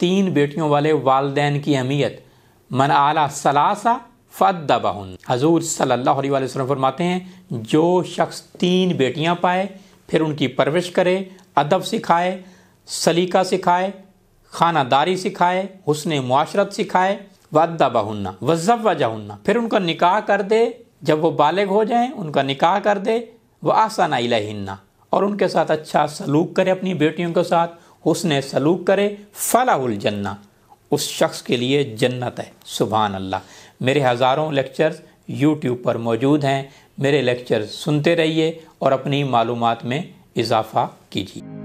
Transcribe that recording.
तीन बेटियों वाले वालदेन की अहमियत मन आला सलासा फ़दबहन हजूर सल्ला फरमाते हैं जो शख्स तीन बेटियां पाए फिर उनकी परवरिश करे अदब सिखाए सलीका सिखाए खानादारी सिखाए हुसन माशरत सिखाए वदबहन्ना वजवजहन्ना फिर उनका निकाह कर दे जब वो बालग हो जाएं उनका निकाह कर दे वह आसाना इलाहिन्ना और उनके साथ अच्छा सलूक करे अपनी बेटियों के साथ हुसन सलूक करे फ़लाहुल जन्ना उस शख्स के लिए जन्नत है सुबह अल्लाह मेरे हज़ारों लेक्चर्स यूट्यूब पर मौजूद हैं मेरे लेक्चर सुनते रहिए और अपनी मालूम में इजाफ़ा कीजिए